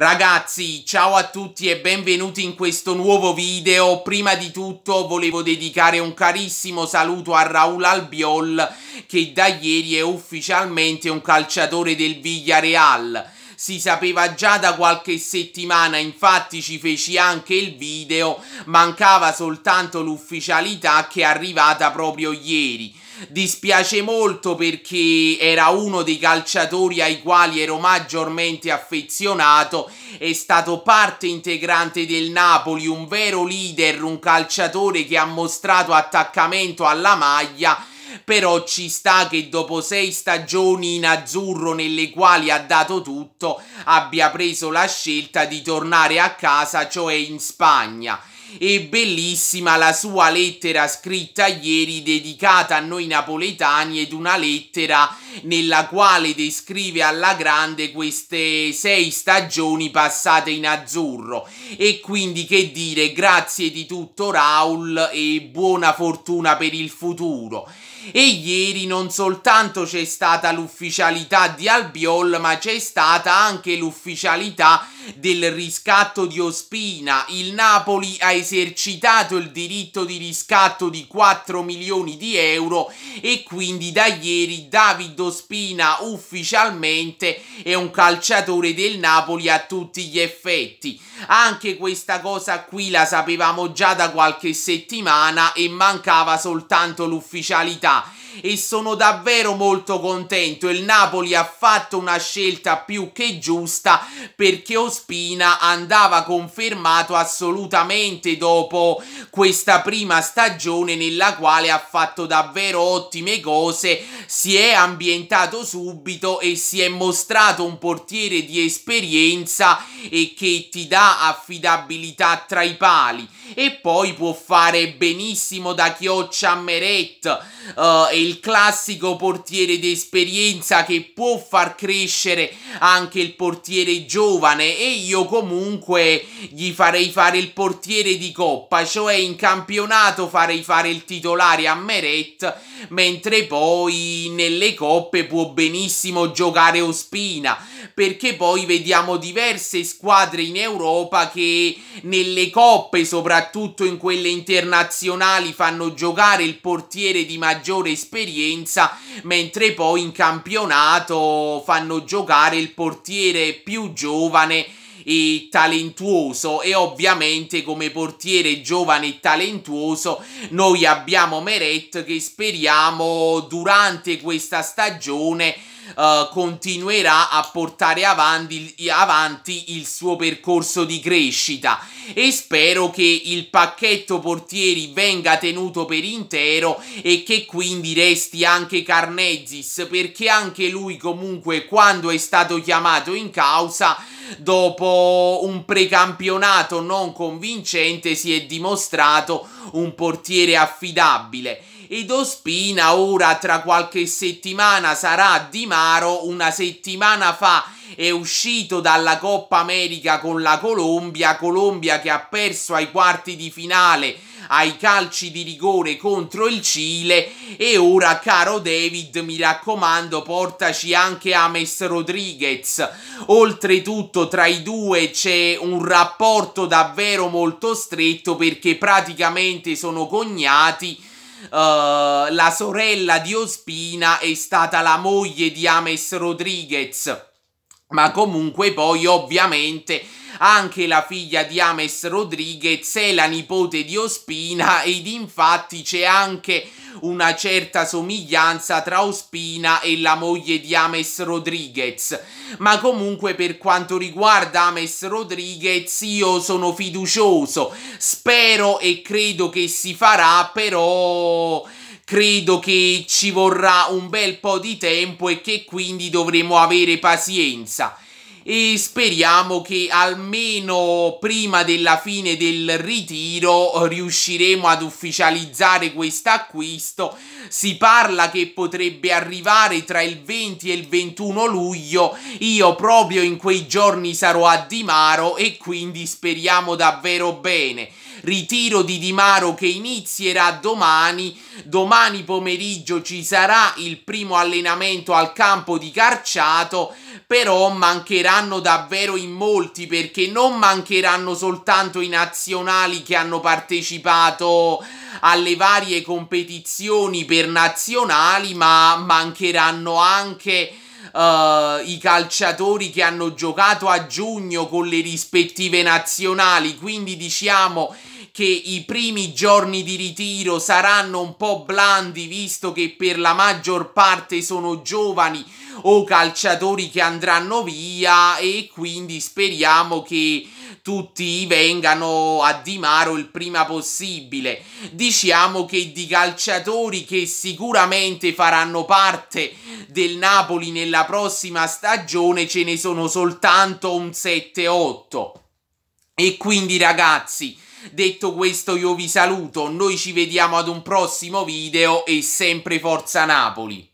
Ragazzi, ciao a tutti e benvenuti in questo nuovo video. Prima di tutto volevo dedicare un carissimo saluto a Raul Albiol che da ieri è ufficialmente un calciatore del Villareal. Si sapeva già da qualche settimana, infatti ci feci anche il video, mancava soltanto l'ufficialità che è arrivata proprio ieri. Dispiace molto perché era uno dei calciatori ai quali ero maggiormente affezionato, è stato parte integrante del Napoli, un vero leader, un calciatore che ha mostrato attaccamento alla maglia però ci sta che dopo sei stagioni in azzurro nelle quali ha dato tutto abbia preso la scelta di tornare a casa, cioè in Spagna e bellissima la sua lettera scritta ieri dedicata a noi napoletani ed una lettera nella quale descrive alla grande queste sei stagioni passate in azzurro e quindi che dire grazie di tutto Raul e buona fortuna per il futuro. E ieri non soltanto c'è stata l'ufficialità di Albiol, ma c'è stata anche l'ufficialità del riscatto di Ospina. Il Napoli ha esercitato il diritto di riscatto di 4 milioni di euro e quindi da ieri David quando Spina ufficialmente è un calciatore del Napoli a tutti gli effetti. Anche questa cosa qui la sapevamo già da qualche settimana e mancava soltanto l'ufficialità e sono davvero molto contento. Il Napoli ha fatto una scelta più che giusta perché Ospina andava confermato assolutamente dopo questa prima stagione nella quale ha fatto davvero ottime cose, si è ambientato subito e si è mostrato un portiere di esperienza e che ti dà affidabilità tra i pali e poi può fare benissimo da chioccia a Meret uh, è il classico portiere di esperienza che può far crescere anche il portiere giovane e io comunque gli farei fare il portiere di coppa cioè in campionato farei fare il titolare a Meret mentre poi nelle coppe può benissimo giocare Ospina, perché poi vediamo diverse squadre in Europa che nelle coppe, soprattutto in quelle internazionali, fanno giocare il portiere di maggiore esperienza, mentre poi in campionato fanno giocare il portiere più giovane e talentuoso e ovviamente come portiere giovane e talentuoso noi abbiamo Meret che speriamo durante questa stagione eh, continuerà a portare avanti, avanti il suo percorso di crescita e spero che il pacchetto portieri venga tenuto per intero e che quindi resti anche Carnezis perché anche lui comunque quando è stato chiamato in causa dopo un precampionato non convincente si è dimostrato un portiere affidabile ed Ospina ora tra qualche settimana sarà di mano Lautaro una settimana fa è uscito dalla Coppa America con la Colombia, Colombia che ha perso ai quarti di finale ai calci di rigore contro il Cile e ora caro David mi raccomando portaci anche Ames Rodriguez oltretutto tra i due c'è un rapporto davvero molto stretto perché praticamente sono cognati uh, la sorella di Ospina è stata la moglie di Ames Rodriguez ma comunque poi ovviamente anche la figlia di Ames Rodriguez è la nipote di Ospina ed infatti c'è anche una certa somiglianza tra Ospina e la moglie di Ames Rodriguez. Ma comunque per quanto riguarda Ames Rodriguez io sono fiducioso, spero e credo che si farà, però credo che ci vorrà un bel po' di tempo e che quindi dovremo avere pazienza e speriamo che almeno prima della fine del ritiro riusciremo ad ufficializzare questo acquisto. Si parla che potrebbe arrivare tra il 20 e il 21 luglio, io proprio in quei giorni sarò a Di Maro e quindi speriamo davvero bene ritiro di Di Maro che inizierà domani. Domani pomeriggio ci sarà il primo allenamento al campo di Carciato però mancheranno davvero in molti perché non mancheranno soltanto i nazionali che hanno partecipato alle varie competizioni per nazionali, ma mancheranno anche... Uh, i calciatori che hanno giocato a giugno con le rispettive nazionali. Quindi diciamo che i primi giorni di ritiro saranno un po' blandi visto che per la maggior parte sono giovani o calciatori che andranno via e quindi speriamo che tutti vengano a Di Maro il prima possibile. Diciamo che di calciatori che sicuramente faranno parte del Napoli nella prossima stagione ce ne sono soltanto un 7-8. E quindi ragazzi, Detto questo io vi saluto, noi ci vediamo ad un prossimo video e sempre Forza Napoli!